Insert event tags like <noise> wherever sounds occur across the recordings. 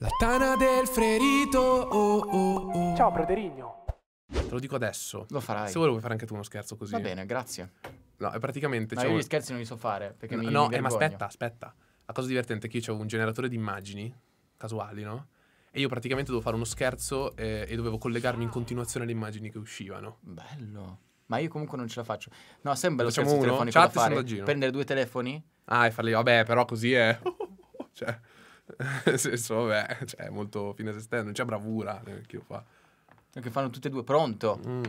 La tana del ferito. oh oh oh. Ciao, Praterigno. Te lo dico adesso. Lo farai. Se vuoi vuoi fare anche tu uno scherzo così. Va bene, grazie. No, è praticamente... Ma cioè, io gli scherzi non li so fare, perché no, mi No, eh, ma aspetta, aspetta. La cosa divertente è che io ho un generatore di immagini, casuali, no? E io praticamente dovevo fare uno scherzo eh, e dovevo collegarmi in continuazione alle immagini che uscivano. Bello. Ma io comunque non ce la faccio. No, sembra lo scherzo uno. telefonico Chat da fare. Sondaggino. Prendere due telefoni. Ah, e farli... Vabbè, però così è... <laughs> cioè... Nel senso, vabbè, cioè, è molto fine a se stesso, non c'è bravura nel eh, chi lo fa. Che fanno tutte e due, pronto? Mm.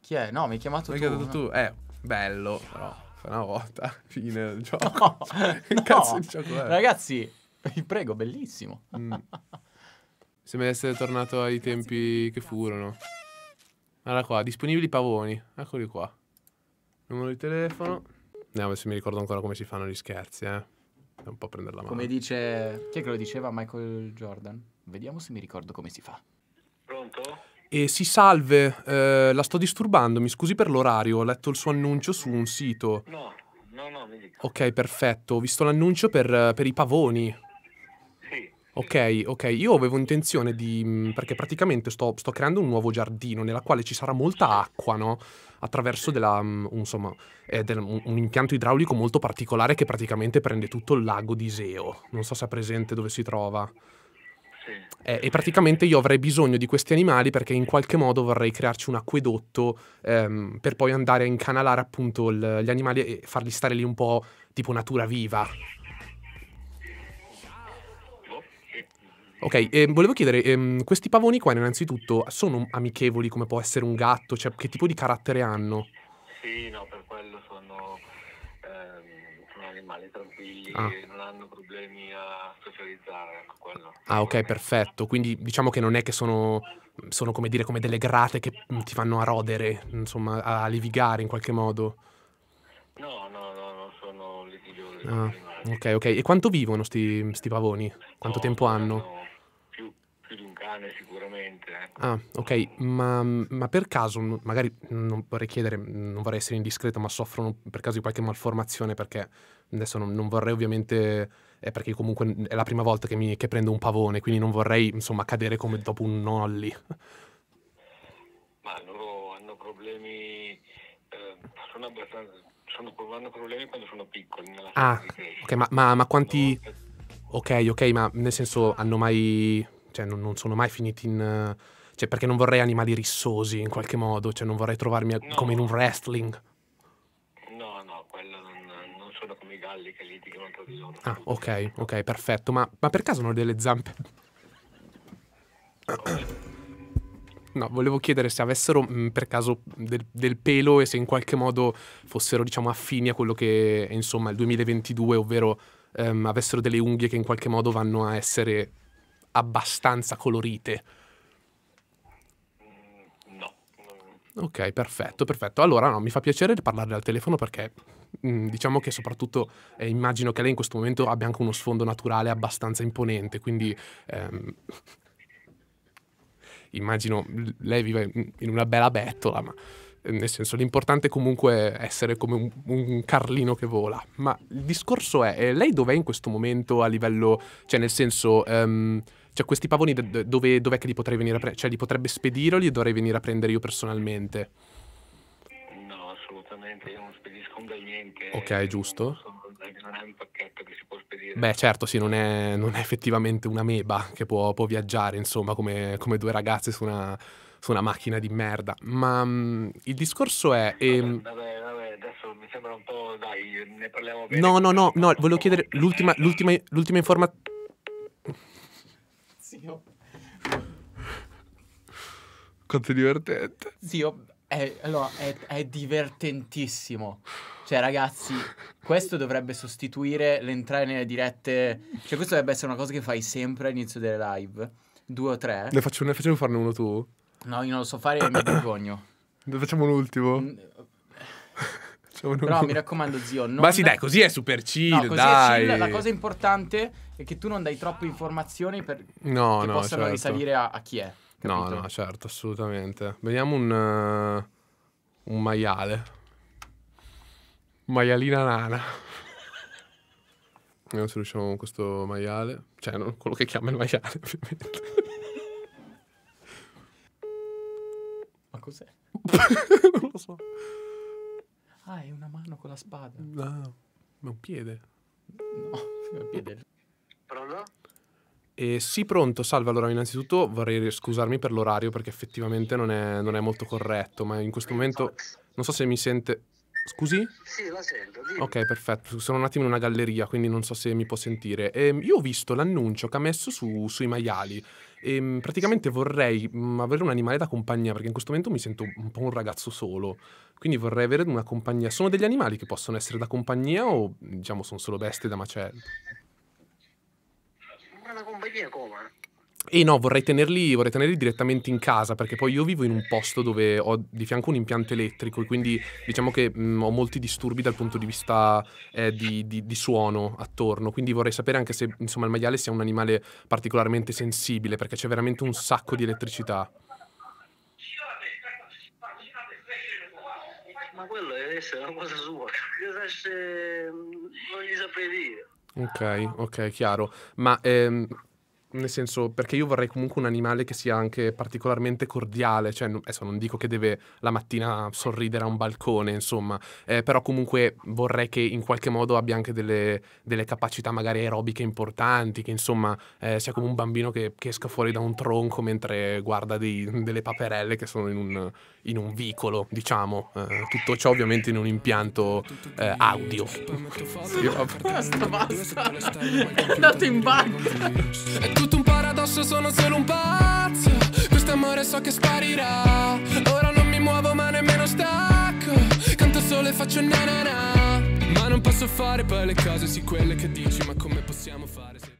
Chi è? No, mi hai chiamato mi tu. Mi hai chiamato tu? Eh, bello, però fa una volta, <laughs> fine del gioco. No, no. <laughs> Cazzo il gioco Ragazzi, vi prego, bellissimo. Mm. <laughs> Sembra essere tornato ai tempi che furono. Allora qua, disponibili pavoni. Eccoli qua. Numero di telefono. Vediamo se mi ricordo ancora come si fanno gli scherzi, eh è un po' prendere la mano. Come dice, chi è che lo diceva? Michael Jordan? Vediamo se mi ricordo come si fa. Pronto? E eh, si salve, eh, la sto disturbando, mi scusi per l'orario, ho letto il suo annuncio su un sito. No, no, no, mi dica. Ok, perfetto, ho visto l'annuncio per, per i pavoni. Ok, ok, io avevo intenzione di... Mm, perché praticamente sto, sto creando un nuovo giardino nella quale ci sarà molta acqua, no? Attraverso della, mm, insomma, eh, del, un, impianto idraulico molto particolare che praticamente prende tutto il lago di Seo. Non so se è presente dove si trova. Sì. Eh, e praticamente io avrei bisogno di questi animali perché in qualche modo vorrei crearci un acquedotto ehm, per poi andare a incanalare appunto il, gli animali e farli stare lì un po' tipo natura viva. Ok, ehm, volevo chiedere, ehm, questi pavoni qua innanzitutto sono amichevoli come può essere un gatto? Cioè, che tipo di carattere hanno? Sì, no, per quello sono, ehm, sono animali tranquilli, ah. non hanno problemi a socializzare, ecco quello. Ah, ok, perfetto. Quindi diciamo che non è che sono, sono come dire, come delle grate che mm, ti fanno a rodere, insomma, a levigare in qualche modo. No, no, Ah, ok, ok. E quanto vivono sti, sti pavoni? Quanto no, tempo hanno? Più, più di un cane sicuramente. Eh. Ah, ok. Ma, ma, per caso, magari non vorrei chiedere, non vorrei essere indiscreto, ma soffrono per caso di qualche malformazione perché adesso non, non vorrei ovviamente... È perché comunque è la prima volta che, mi, che prendo un pavone, quindi non vorrei insomma cadere come dopo un nolli. Ma loro hanno problemi, eh, sono abbastanza sono, hanno problemi quando sono piccoli. ah, ok, ma, ma, ma quanti... Ok, ok, ma nel senso hanno mai... Cioè, non, non sono mai finiti in... Cioè, perché non vorrei animali rissosi in qualche modo, cioè non vorrei trovarmi a... no. come in un wrestling. No, no, quello non, non sono come i galli che litigano tra di loro. Ah, ok, ok, perfetto. Ma, ma per caso hanno delle zampe? Oh. No, volevo chiedere se avessero mh, mm, per caso del, del, pelo e se in qualche modo fossero diciamo, affini a quello che è insomma, il 2022, ovvero ehm, avessero delle unghie che in qualche modo vanno a essere abbastanza colorite. Mm, no. Ok, perfetto, perfetto. Allora, no, mi fa piacere parlare al telefono perché mh, mm, diciamo che soprattutto eh, immagino che lei in questo momento abbia anche uno sfondo naturale abbastanza imponente, quindi ehm, immagino lei vive in una bella bettola, ma eh, nel senso l'importante è comunque essere come un, un, carlino che vola. Ma il discorso è, eh, lei dov'è in questo momento a livello, cioè nel senso... Um, cioè, questi pavoni dove, dov'è che li potrei venire a prendere? Cioè, li potrebbe spedire o li dovrei venire a prendere io personalmente? No, assolutamente, io non spedisco un bel niente. Ok, giusto. Non, non è un Beh, certo, sì, non è, non è effettivamente una meba che può, può viaggiare, insomma, come, come, due ragazze su una, su una macchina di merda. Ma mh, mm, il discorso è... Vabbè, ehm... vabbè, vabbè, adesso mi sembra un po'... Dai, ne parliamo bene. No, no, no, no, volevo chiedere l'ultima, l'ultima, l'ultima informazione... Zio. Quanto è divertente. Zio, è, allora, è, è divertentissimo. Cioè, ragazzi, questo dovrebbe sostituire l'entrare nelle dirette. Cioè, questo dovrebbe essere una cosa che fai sempre all'inizio delle live. Due o tre. Ne facciamo, ne facciamo farne uno tu? No, io non lo so fare e mi vergogno. <clears throat> Ne facciamo l'ultimo. ultimo. Mm, <laughs> facciamo Però uno. mi raccomando, zio. Non... Ma sì, dai, così è super chill. No, così dai. è chill. La cosa importante è che tu non dai troppe informazioni per... no, che no, possano certo. risalire a, a, chi è. Capito? No, no, certo, assolutamente. Vediamo un, uh, un maiale. Maialina nana. Vediamo se riusciamo con questo maiale. Cioè, non quello che chiama il maiale, <laughs> ovviamente. Ma cos'è? <laughs> non lo so. Ah, è una mano con la spada. No, ma un piede. No, <laughs> è un piede. Pronto? Eh, sì, pronto, salve. Allora, innanzitutto vorrei scusarmi per l'orario perché effettivamente non è, non è molto corretto, ma in questo momento non so se mi sente... Scusi? Sì, la sento. Dimmi. Ok, perfetto. Sono un attimo in una galleria, quindi non so se mi può sentire. Ehm, io ho visto l'annuncio che ha messo su, sui maiali. E ehm, praticamente vorrei mm, avere un animale da compagnia, perché in questo momento mi sento un po' un ragazzo solo. Quindi vorrei avere una compagnia. Sono degli animali che possono essere da compagnia o diciamo sono solo bestie da macello? Una compagnia come? E no, vorrei tenerli, vorrei tenerli, direttamente in casa perché poi io vivo in un posto dove ho di fianco un impianto elettrico e quindi diciamo che mh, ho molti disturbi dal punto di vista eh, di, di, di, suono attorno, quindi vorrei sapere anche se insomma, il maiale sia un animale particolarmente sensibile perché c'è veramente un sacco di elettricità. Ma quello deve essere una cosa sua, non gli saprei dire. Ok, ok, chiaro. Ma ehm, nel senso, perché io vorrei comunque un animale che sia anche particolarmente cordiale, cioè adesso non dico che deve la mattina sorridere a un balcone, insomma, eh, però comunque vorrei che in qualche modo abbia anche delle, delle capacità magari aerobiche importanti, che insomma eh, sia come un bambino che, che, esca fuori da un tronco mentre guarda dei, delle paperelle che sono in un, in un vicolo, diciamo, eh, tutto ciò ovviamente in un impianto eh, audio. basta, basta, è andato in banca tutto un paradosso, sono solo un pazzo Quest'amore so che sparirà Ora non mi muovo ma nemmeno stacco Canto solo e faccio na na na Ma non posso fare poi le cose, sì quelle che dici Ma come possiamo fare se...